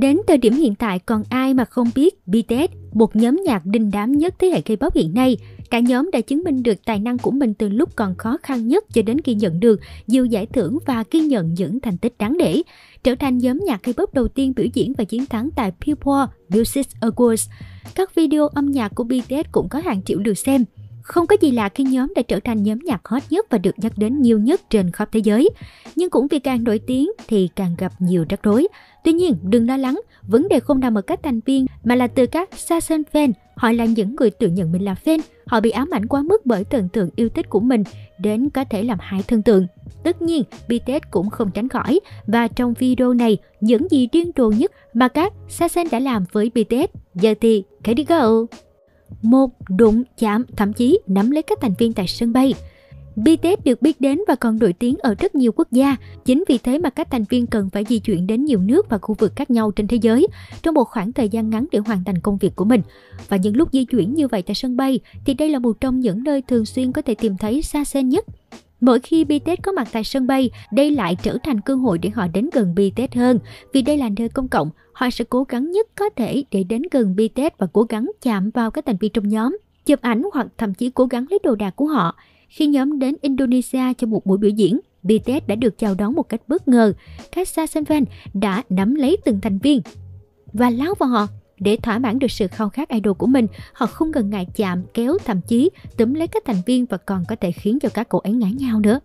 Đến thời điểm hiện tại còn ai mà không biết BTS, một nhóm nhạc đình đám nhất thế hệ K-pop hiện nay. Cả nhóm đã chứng minh được tài năng của mình từ lúc còn khó khăn nhất cho đến khi nhận được nhiều giải thưởng và ghi nhận những thành tích đáng để. Trở thành nhóm nhạc K-pop đầu tiên biểu diễn và chiến thắng tại Billboard Music Awards. Các video âm nhạc của BTS cũng có hàng triệu lượt xem. Không có gì lạ khi nhóm đã trở thành nhóm nhạc hot nhất và được nhắc đến nhiều nhất trên khắp thế giới. Nhưng cũng vì càng nổi tiếng thì càng gặp nhiều rắc rối. Tuy nhiên, đừng lo lắng, vấn đề không nằm ở các thành viên mà là từ các Sassen fan. Họ là những người tự nhận mình là fan, họ bị ám ảnh quá mức bởi tưởng tượng yêu thích của mình đến có thể làm hại thần tượng. Tất nhiên, BTS cũng không tránh khỏi và trong video này, những gì điên rồ nhất mà các Sassen đã làm với BTS giờ thì, here we go! một đụng, chạm, thậm chí nắm lấy các thành viên tại sân bay. BTS được biết đến và còn nổi tiếng ở rất nhiều quốc gia. Chính vì thế mà các thành viên cần phải di chuyển đến nhiều nước và khu vực khác nhau trên thế giới trong một khoảng thời gian ngắn để hoàn thành công việc của mình. Và những lúc di chuyển như vậy tại sân bay thì đây là một trong những nơi thường xuyên có thể tìm thấy xa xen nhất Mỗi khi BTS có mặt tại sân bay, đây lại trở thành cơ hội để họ đến gần BTS hơn, vì đây là nơi công cộng, họ sẽ cố gắng nhất có thể để đến gần BTS và cố gắng chạm vào các thành viên trong nhóm, chụp ảnh hoặc thậm chí cố gắng lấy đồ đạc của họ. Khi nhóm đến Indonesia cho một buổi biểu diễn, BTS đã được chào đón một cách bất ngờ. Các Sasanvan đã nắm lấy từng thành viên và lao vào họ để thỏa mãn được sự khao khát idol của mình, họ không ngần ngại chạm, kéo, thậm chí túm lấy các thành viên và còn có thể khiến cho các cô ấy ngã nhau nữa.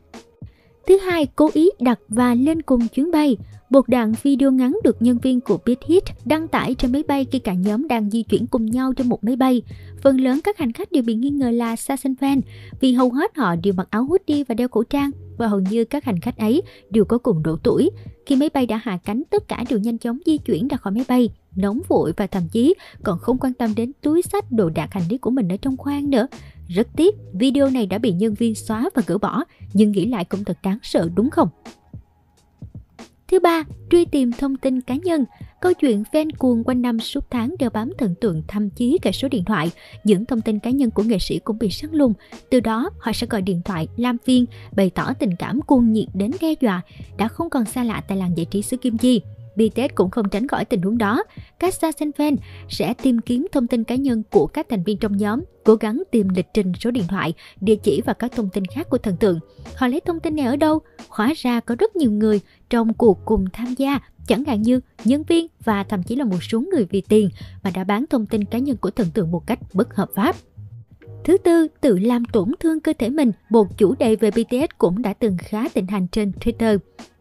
Thứ hai, cố ý đặt và lên cùng chuyến bay. Một đoạn video ngắn được nhân viên của Big Hit đăng tải trên máy bay khi cả nhóm đang di chuyển cùng nhau trên một máy bay. Phần lớn các hành khách đều bị nghi ngờ là Sassen fan vì hầu hết họ đều mặc áo hoodie và đeo khẩu trang và hầu như các hành khách ấy đều có cùng độ tuổi. Khi máy bay đã hạ cánh, tất cả đều nhanh chóng di chuyển ra khỏi máy bay nóng vội và thậm chí còn không quan tâm đến túi sách đồ đạc hành lý của mình ở trong khoang nữa. Rất tiếc, video này đã bị nhân viên xóa và gỡ bỏ, nhưng nghĩ lại cũng thật đáng sợ đúng không? Thứ ba, truy tìm thông tin cá nhân. Câu chuyện fan cuồng quanh năm suốt tháng đeo bám thần tượng thậm chí cả số điện thoại. Những thông tin cá nhân của nghệ sĩ cũng bị săn lùng. Từ đó, họ sẽ gọi điện thoại, làm phiên, bày tỏ tình cảm cuồng nhiệt đến đe dọa, đã không còn xa lạ tại làng giải trí xứ Kim Chi. BTS cũng không tránh khỏi tình huống đó. Các fan sẽ tìm kiếm thông tin cá nhân của các thành viên trong nhóm, cố gắng tìm lịch trình số điện thoại, địa chỉ và các thông tin khác của thần tượng. Họ lấy thông tin này ở đâu? Hóa ra có rất nhiều người trong cuộc cùng tham gia, chẳng hạn như nhân viên và thậm chí là một số người vì tiền mà đã bán thông tin cá nhân của thần tượng một cách bất hợp pháp. Thứ tư, tự làm tổn thương cơ thể mình, một chủ đề về BTS cũng đã từng khá tình hành trên Twitter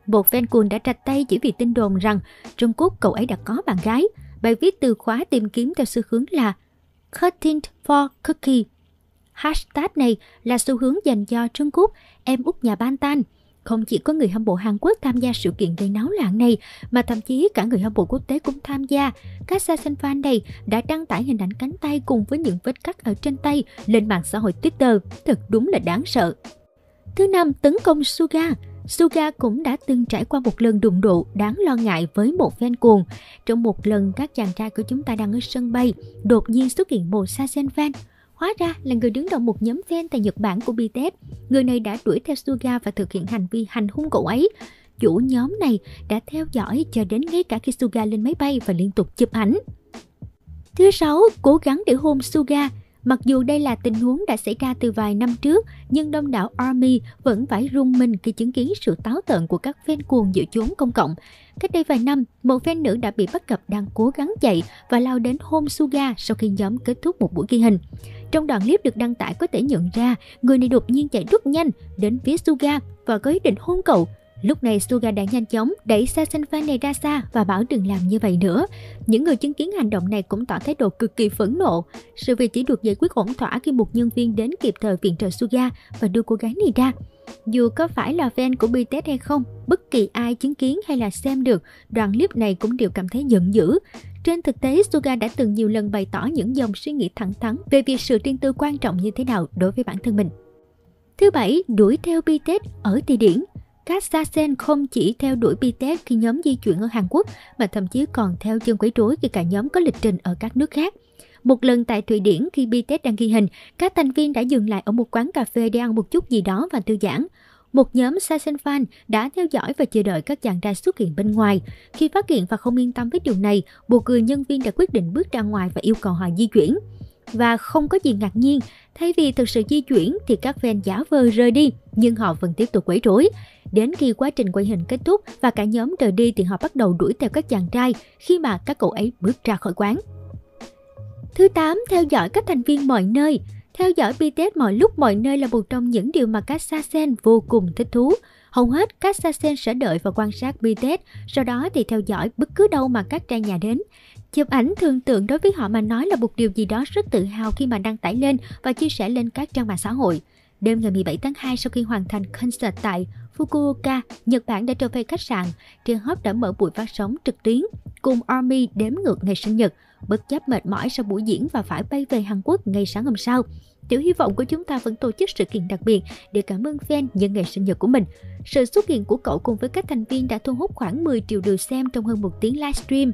một fan cuồng đã trạch tay chỉ vì tin đồn rằng Trung Quốc cậu ấy đã có bạn gái. Bài viết từ khóa tìm kiếm theo xu hướng là Cutting for Cookie. Hashtag này là xu hướng dành cho Trung Quốc, em út nhà ban tan. Không chỉ có người hâm mộ Hàn Quốc tham gia sự kiện gây náo loạn này, mà thậm chí cả người hâm mộ quốc tế cũng tham gia. Các sa sinh fan này đã đăng tải hình ảnh cánh tay cùng với những vết cắt ở trên tay lên mạng xã hội Twitter. Thật đúng là đáng sợ. Thứ năm, tấn công Suga. Suga cũng đã từng trải qua một lần đụng độ đáng lo ngại với một fan cuồng. Trong một lần các chàng trai của chúng ta đang ở sân bay, đột nhiên xuất hiện một Sazen fan. Hóa ra là người đứng đầu một nhóm fan tại Nhật Bản của BTS. Người này đã đuổi theo Suga và thực hiện hành vi hành hung cậu ấy. Chủ nhóm này đã theo dõi cho đến ngay cả khi Suga lên máy bay và liên tục chụp ảnh. Thứ sáu, cố gắng để hôn Suga Mặc dù đây là tình huống đã xảy ra từ vài năm trước, nhưng đông đảo Army vẫn phải rung mình khi chứng kiến sự táo tợn của các fan cuồng giữa chốn công cộng. Cách đây vài năm, một fan nữ đã bị bắt gặp đang cố gắng chạy và lao đến hôn Suga sau khi nhóm kết thúc một buổi ghi hình. Trong đoạn clip được đăng tải có thể nhận ra, người này đột nhiên chạy rất nhanh đến phía Suga và có ý định hôn cậu Lúc này Suga đã nhanh chóng đẩy Sasenfa này ra xa và bảo đừng làm như vậy nữa. Những người chứng kiến hành động này cũng tỏ thái độ cực kỳ phẫn nộ. Sự việc chỉ được giải quyết ổn thỏa khi một nhân viên đến kịp thời viện trợ Suga và đưa cô gái này ra. Dù có phải là fan của BTS hay không, bất kỳ ai chứng kiến hay là xem được, đoạn clip này cũng đều cảm thấy giận dữ. Trên thực tế, Suga đã từng nhiều lần bày tỏ những dòng suy nghĩ thẳng thắn về việc sự riêng tư quan trọng như thế nào đối với bản thân mình. Thứ bảy, đuổi theo BTS ở Thụy Điển. Các Sasen không chỉ theo đuổi BTS khi nhóm di chuyển ở Hàn Quốc, mà thậm chí còn theo chân quấy rối khi cả nhóm có lịch trình ở các nước khác. Một lần tại Thụy Điển khi BTS đang ghi hình, các thành viên đã dừng lại ở một quán cà phê để ăn một chút gì đó và thư giãn. Một nhóm Sasen fan đã theo dõi và chờ đợi các chàng trai xuất hiện bên ngoài. Khi phát hiện và không yên tâm với điều này, bộ cười nhân viên đã quyết định bước ra ngoài và yêu cầu họ di chuyển. Và không có gì ngạc nhiên Thay vì thực sự di chuyển thì các fan giả vờ rời đi, nhưng họ vẫn tiếp tục quấy rối. Đến khi quá trình quay hình kết thúc và cả nhóm rời đi thì họ bắt đầu đuổi theo các chàng trai khi mà các cậu ấy bước ra khỏi quán. Thứ 8. Theo dõi các thành viên mọi nơi theo dõi BTS mọi lúc mọi nơi là một trong những điều mà các vô cùng thích thú. Hầu hết các sẽ đợi và quan sát BTS, sau đó thì theo dõi bất cứ đâu mà các trai nhà đến. Chụp ảnh thường tượng đối với họ mà nói là một điều gì đó rất tự hào khi mà đăng tải lên và chia sẻ lên các trang mạng xã hội. Đêm ngày 17 tháng 2 sau khi hoàn thành concert tại Fukuoka, Nhật Bản đã trở về khách sạn, Trên Hop đã mở buổi phát sóng trực tuyến cùng Army đếm ngược ngày sinh nhật, bất chấp mệt mỏi sau buổi diễn và phải bay về Hàn Quốc ngay sáng hôm sau. Tiểu hy vọng của chúng ta vẫn tổ chức sự kiện đặc biệt để cảm ơn fan nhân ngày sinh nhật của mình. Sự xuất hiện của cậu cùng với các thành viên đã thu hút khoảng 10 triệu lượt xem trong hơn một tiếng livestream.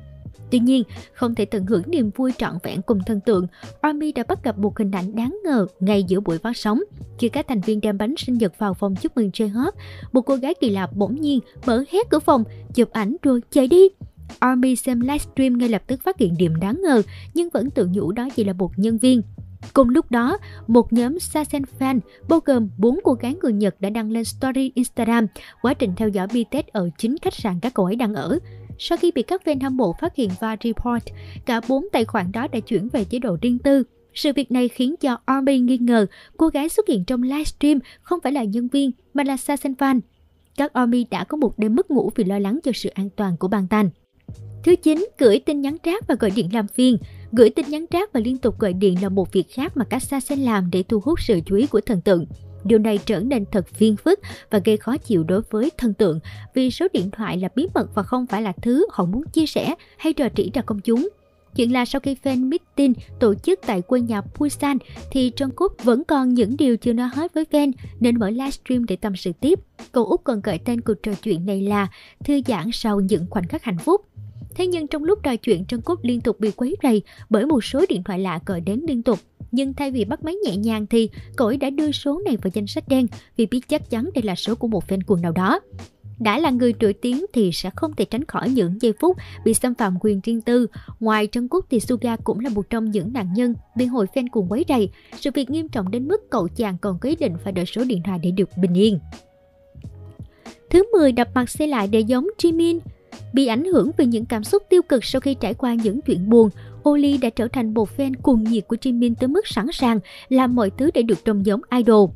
Tuy nhiên, không thể tận hưởng niềm vui trọn vẹn cùng thân tượng, Army đã bắt gặp một hình ảnh đáng ngờ ngay giữa buổi phát sóng. Khi các thành viên đem bánh sinh nhật vào phòng chúc mừng chơi hope một cô gái kỳ lạ bỗng nhiên mở hét cửa phòng, chụp ảnh rồi chạy đi. Army xem livestream ngay lập tức phát hiện điểm đáng ngờ, nhưng vẫn tự nhủ đó chỉ là một nhân viên. Cùng lúc đó, một nhóm Sasen fan bao gồm 4 cô gái người Nhật đã đăng lên story Instagram quá trình theo dõi BTS ở chính khách sạn các cô ấy đang ở. Sau khi bị các fan hâm mộ phát hiện và report, cả bốn tài khoản đó đã chuyển về chế độ riêng tư. Sự việc này khiến cho Army nghi ngờ cô gái xuất hiện trong livestream không phải là nhân viên mà là Sasen fan. Các Army đã có một đêm mất ngủ vì lo lắng cho sự an toàn của bàn tành. Thứ 9, gửi tin nhắn rác và gọi điện làm phiền. Gửi tin nhắn rác và liên tục gọi điện là một việc khác mà các Sasen làm để thu hút sự chú ý của thần tượng. Điều này trở nên thật phiền phức và gây khó chịu đối với thân tượng vì số điện thoại là bí mật và không phải là thứ họ muốn chia sẻ hay trò trĩ ra công chúng. Chuyện là sau khi fan meeting tổ chức tại quê nhà Busan thì Jungkook vẫn còn những điều chưa nói hết với fan nên mở livestream để tâm sự tiếp. Cậu Út còn gọi tên cuộc trò chuyện này là Thư giãn sau những khoảnh khắc hạnh phúc. Thế nhưng trong lúc trò chuyện Trân Cúc liên tục bị quấy rầy bởi một số điện thoại lạ gọi đến liên tục. Nhưng thay vì bắt máy nhẹ nhàng thì cô ấy đã đưa số này vào danh sách đen vì biết chắc chắn đây là số của một fan cuồng nào đó. Đã là người nổi tiếng thì sẽ không thể tránh khỏi những giây phút bị xâm phạm quyền riêng tư. Ngoài Trân Quốc thì Suga cũng là một trong những nạn nhân bị hội fan cuồng quấy rầy. Sự việc nghiêm trọng đến mức cậu chàng còn có ý định phải đợi số điện thoại để được bình yên. Thứ 10 đập mặt xe lại để giống Jimin Bị ảnh hưởng về những cảm xúc tiêu cực sau khi trải qua những chuyện buồn, Oli đã trở thành một fan cuồng nhiệt của Jimin tới mức sẵn sàng làm mọi thứ để được trông giống idol.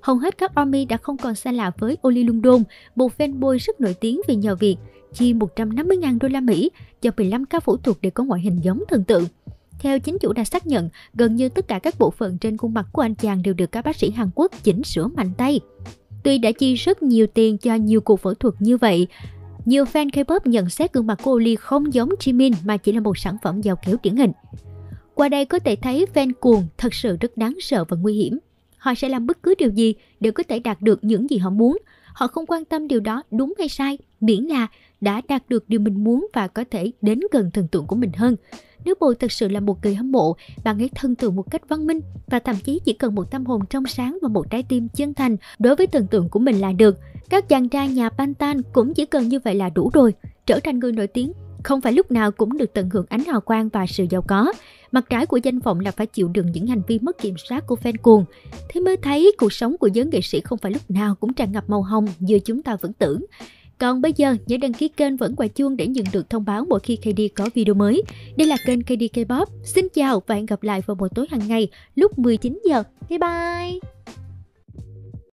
Hầu hết các ARMY đã không còn xa lạ với Oli London, một fanboy rất nổi tiếng vì nhờ việc chi 150.000 đô la Mỹ cho 15 ca phẫu thuật để có ngoại hình giống thần tượng. Theo chính chủ đã xác nhận, gần như tất cả các bộ phận trên khuôn mặt của anh chàng đều được các bác sĩ Hàn Quốc chỉnh sửa mạnh tay. Tuy đã chi rất nhiều tiền cho nhiều cuộc phẫu thuật như vậy, nhiều fan K-pop nhận xét gương mặt của Oli không giống Jimin mà chỉ là một sản phẩm giàu kiểu điển hình. Qua đây có thể thấy fan cuồng thật sự rất đáng sợ và nguy hiểm. Họ sẽ làm bất cứ điều gì để có thể đạt được những gì họ muốn. Họ không quan tâm điều đó đúng hay sai, miễn là đã đạt được điều mình muốn và có thể đến gần thần tượng của mình hơn. Nếu Bùi thật sự là một người hâm mộ, bạn ấy thân tượng một cách văn minh và thậm chí chỉ cần một tâm hồn trong sáng và một trái tim chân thành đối với tưởng tượng của mình là được. Các chàng trai nhà Pantan cũng chỉ cần như vậy là đủ rồi. Trở thành người nổi tiếng không phải lúc nào cũng được tận hưởng ánh hào quang và sự giàu có. Mặt trái của danh vọng là phải chịu đựng những hành vi mất kiểm soát của fan cuồng. Thế mới thấy cuộc sống của giới nghệ sĩ không phải lúc nào cũng tràn ngập màu hồng như chúng ta vẫn tưởng. Còn bây giờ, nhớ đăng ký kênh vẫn quả chuông để nhận được thông báo mỗi khi KD có video mới. Đây là kênh KD Kpop Xin chào và hẹn gặp lại vào buổi tối hàng ngày lúc 19 giờ. Bye bye!